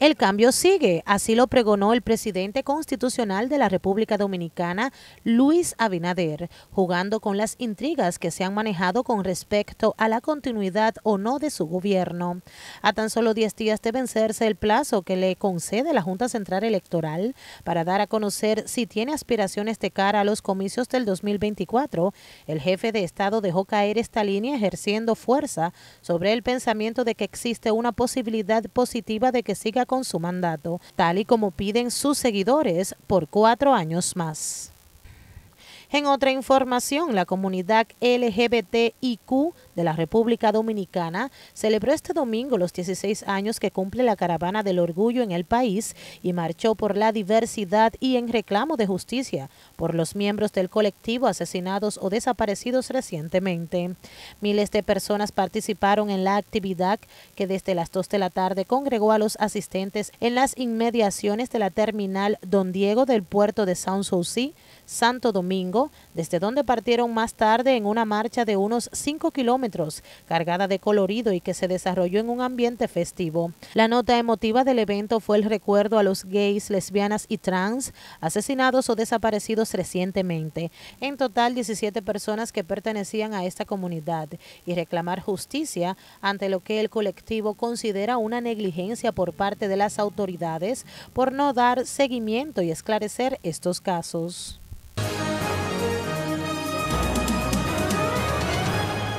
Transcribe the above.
El cambio sigue, así lo pregonó el presidente constitucional de la República Dominicana, Luis Abinader, jugando con las intrigas que se han manejado con respecto a la continuidad o no de su gobierno. A tan solo 10 días de vencerse el plazo que le concede la Junta Central Electoral para dar a conocer si tiene aspiraciones de cara a los comicios del 2024, el jefe de Estado dejó caer esta línea ejerciendo fuerza sobre el pensamiento de que existe una posibilidad positiva de que siga con su mandato, tal y como piden sus seguidores por cuatro años más. En otra información, la comunidad LGBTIQ de la República Dominicana celebró este domingo los 16 años que cumple la caravana del orgullo en el país y marchó por la diversidad y en reclamo de justicia por los miembros del colectivo asesinados o desaparecidos recientemente. Miles de personas participaron en la actividad que desde las 2 de la tarde congregó a los asistentes en las inmediaciones de la terminal Don Diego del puerto de San Santo Domingo, desde donde partieron más tarde en una marcha de unos 5 kilómetros cargada de colorido y que se desarrolló en un ambiente festivo. La nota emotiva del evento fue el recuerdo a los gays, lesbianas y trans asesinados o desaparecidos recientemente. En total, 17 personas que pertenecían a esta comunidad y reclamar justicia ante lo que el colectivo considera una negligencia por parte de las autoridades por no dar seguimiento y esclarecer estos casos.